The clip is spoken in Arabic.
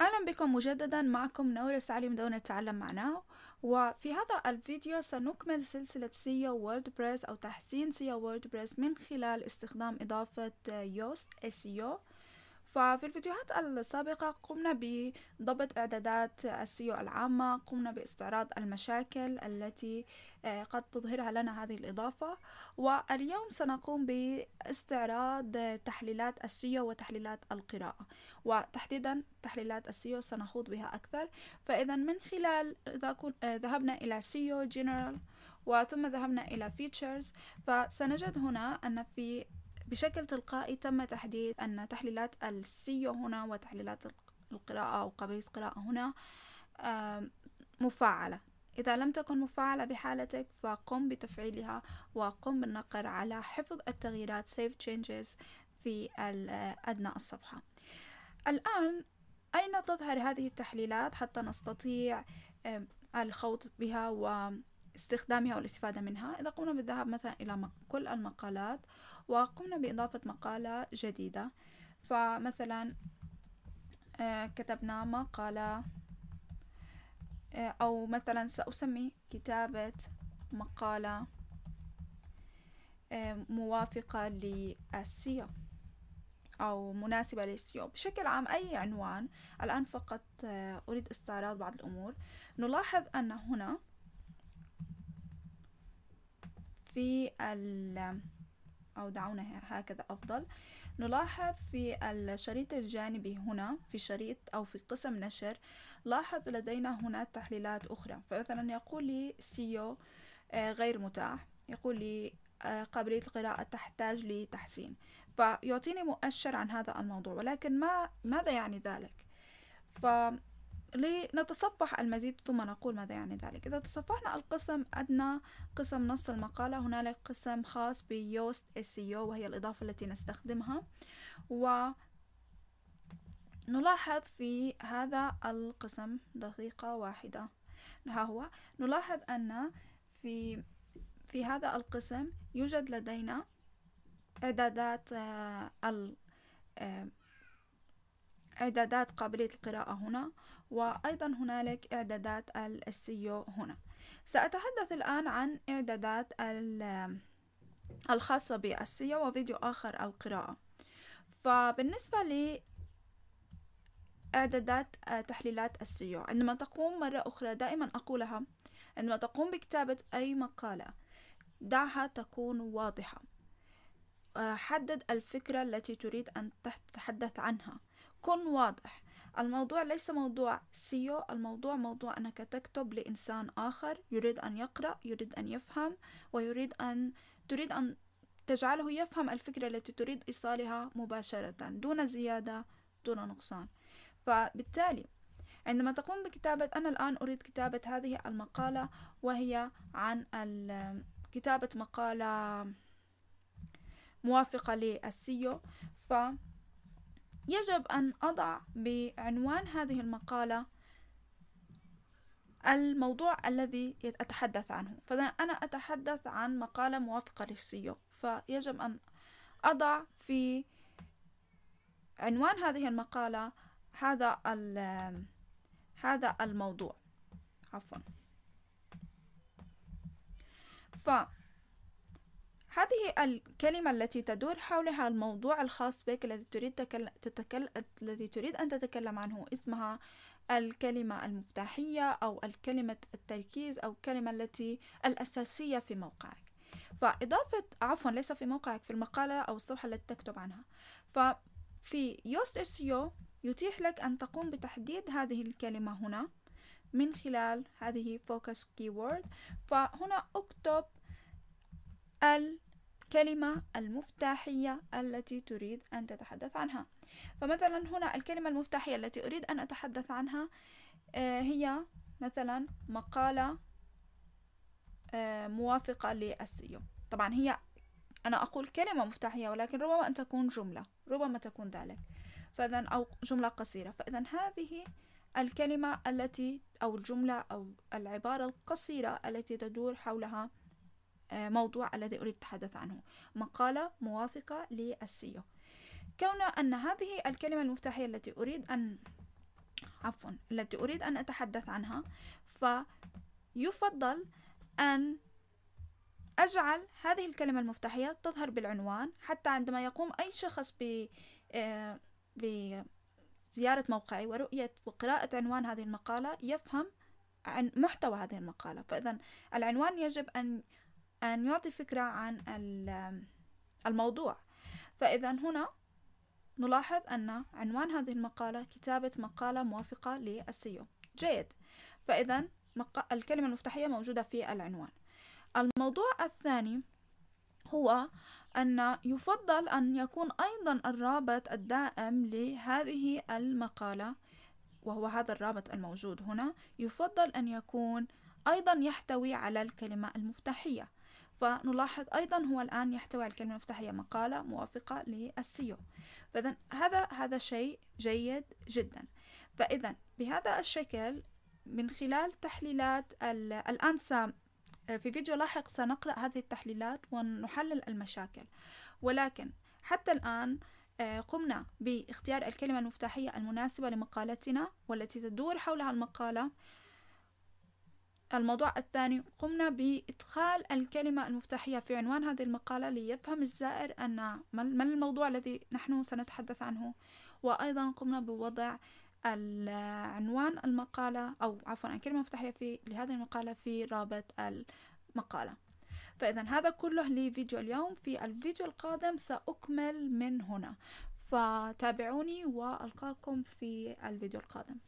أهلا بكم مجددا معكم نورس تعليم دون تعلم معناه وفي هذا الفيديو سنكمل سلسلة سيا ووردبريس أو تحسين سيا ووردبريس من خلال استخدام إضافة يوست SEO ففي الفيديوهات السابقة قمنا بضبط إعدادات السيو العامة قمنا باستعراض المشاكل التي آه، قد تظهرها لنا هذه الإضافة واليوم سنقوم باستعراض تحليلات السيو وتحليلات القراءة وتحديدا تحليلات السيو سنخوض بها أكثر فإذا من خلال إذا آه، ذهبنا إلى سيو جنرال وثم ذهبنا إلى features فسنجد هنا أن في بشكل تلقائي تم تحديد أن تحليلات السيو هنا وتحليلات القراءة أو قابلية القراءة هنا مفعلة إذا لم تكن مفعلة بحالتك فقم بتفعيلها وقم بالنقر على حفظ التغييرات save changes في أدنى الصفحة الآن أين تظهر هذه التحليلات حتى نستطيع الخوض بها و استخدامها والاستفادة منها إذا قمنا بالذهاب مثلا إلى كل المقالات وقمنا بإضافة مقالة جديدة فمثلا آه، كتبنا مقالة آه، أو مثلا سأسمي كتابة مقالة آه، موافقة للسيو أو مناسبة للسيو بشكل عام أي عنوان الآن فقط أريد استعراض بعض الأمور نلاحظ أن هنا في ال أو دعونا هكذا أفضل نلاحظ في الشريط الجانبي هنا في شريط أو في قسم نشر لاحظ لدينا هنا تحليلات أخرى فمثلا يقول لي سيو آه، غير متاح يقول لي آه، قابلية القراءة تحتاج لتحسين فيعطيني مؤشر عن هذا الموضوع ولكن ما ماذا يعني ذلك ف لنتصفح المزيد ثم نقول ماذا يعني ذلك إذا تصفحنا القسم أدنى قسم نص المقالة هنالك قسم خاص بيوست SEO وهي الإضافة التي نستخدمها و نلاحظ في هذا القسم دقيقة واحدة ها هو نلاحظ أن في في هذا القسم يوجد لدينا إعدادات آه، إعدادات قابلية القراءة هنا وأيضا هنالك إعدادات السيو هنا سأتحدث الآن عن إعدادات الخاصة بالسيو وفيديو آخر القراءة فبالنسبة لي إعدادات تحليلات السيو عندما تقوم مرة أخرى دائما أقولها عندما تقوم بكتابة أي مقالة دعها تكون واضحة آه، حدد الفكرة التي تريد أن تتحدث عنها كن واضح الموضوع ليس موضوع سيو الموضوع موضوع أنك تكتب لإنسان آخر يريد أن يقرأ يريد أن يفهم ويريد أن تريد أن تجعله يفهم الفكرة التي تريد إيصالها مباشرة دون زيادة دون نقصان فبالتالي عندما تقوم بكتابة أنا الآن أريد كتابة هذه المقالة وهي عن كتابة مقالة موافقة للسيو ف يجب أن أضع بعنوان هذه المقالة الموضوع الذي أتحدث عنه فإذا أنا أتحدث عن مقالة موافقة للسيو فيجب أن أضع في عنوان هذه المقالة هذا هذا الموضوع عفوا ف هذه الكلمة التي تدور حولها الموضوع الخاص بك الذي تريد تكل... تتكل... الذي تريد أن تتكلم عنه اسمها الكلمة المفتاحية أو الكلمة التركيز أو الكلمة التي الأساسية في موقعك فإضافة عفوا ليس في موقعك في المقالة أو الصفحة التي تكتب عنها ففي يوست SEO يتيح لك أن تقوم بتحديد هذه الكلمة هنا من خلال هذه فوكس كيورد فهنا اكتب ال الكلمة المفتاحية التي تريد أن تتحدث عنها فمثلا هنا الكلمة المفتاحية التي أريد أن أتحدث عنها آه، هي مثلا مقالة آه، موافقة للسيو طبعا هي أنا أقول كلمة مفتاحية ولكن ربما أن تكون جملة ربما تكون ذلك فإذا أو جملة قصيرة فإذا هذه الكلمة التي أو الجملة أو العبارة القصيرة التي تدور حولها آه، موضوع الذي أريد التحدث عنه مقالة موافقة للسيو كون أن هذه الكلمة المفتاحية التي أريد أن عفوا التي أريد أن أتحدث عنها فيفضل أن أجعل هذه الكلمة المفتاحية تظهر بالعنوان حتى عندما يقوم أي شخص ب آه، بزيارة موقعي ورؤية وقراءة عنوان هذه المقالة يفهم عن محتوى هذه المقالة فإذا العنوان يجب أن أن يعطي فكرة عن الموضوع فإذا هنا نلاحظ أن عنوان هذه المقالة كتابة مقالة موافقة للسيو جيد فإذا الكلمة المفتاحية موجودة في العنوان الموضوع الثاني هو أن يفضل أن يكون أيضا الرابط الدائم لهذه المقالة وهو هذا الرابط الموجود هنا يفضل أن يكون أيضا يحتوي على الكلمة المفتاحية فنلاحظ أيضا هو الآن يحتوي على الكلمة المفتاحية مقالة موافقة للسيو فإذا هذا هذا شيء جيد جدا فإذا بهذا الشكل من خلال تحليلات الآن في فيديو لاحق سنقرأ هذه التحليلات ونحلل المشاكل ولكن حتى الآن آه، قمنا باختيار الكلمة المفتاحية المناسبة لمقالتنا والتي تدور حولها المقالة الموضوع الثاني قمنا بإدخال الكلمة المفتاحية في عنوان هذه المقالة ليفهم الزائر أن ما الموضوع الذي نحن سنتحدث عنه وأيضا قمنا بوضع عنوان المقالة أو عفوا الكلمة المفتاحية في لهذه المقالة في رابط المقالة فإذا هذا كله لفيديو اليوم في الفيديو القادم سأكمل من هنا فتابعوني وألقاكم في الفيديو القادم